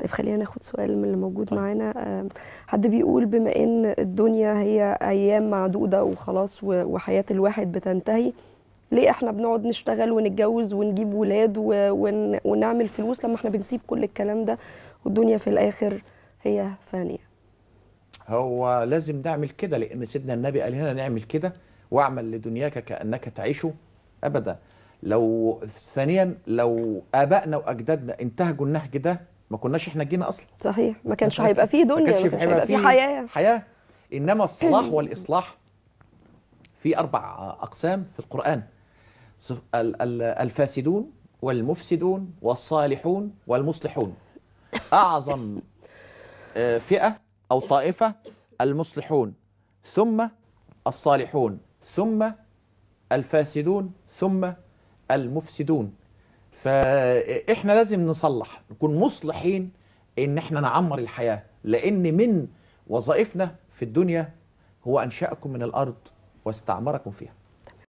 طيب خلينا ناخد سؤال من اللي موجود طيب. معانا حد بيقول بما ان الدنيا هي ايام معدوده وخلاص وحياه الواحد بتنتهي ليه احنا بنقعد نشتغل ونتجوز ونجيب ولاد ونعمل فلوس لما احنا بنسيب كل الكلام ده والدنيا في الاخر هي فانيه هو لازم نعمل كده لان سيدنا النبي قال هنا نعمل كده واعمل لدنياك كانك تعيش ابدا لو ثانيا لو ابائنا واجدادنا انتهجوا النهج ده ما كناش احنا جينا اصلا صحيح ما كانش يعني هيبقى فيه دنيا ما كانش هيبقى فيه حياه حياه انما الصلاح والاصلاح في اربع اقسام في القران الفاسدون والمفسدون والصالحون والمصلحون اعظم آه، فئه او طائفه المصلحون ثم الصالحون ثم الفاسدون ثم المفسدون فاحنا لازم نصلح نكون مصلحين ان احنا نعمر الحياه لان من وظائفنا في الدنيا هو انشاكم من الارض واستعمركم فيها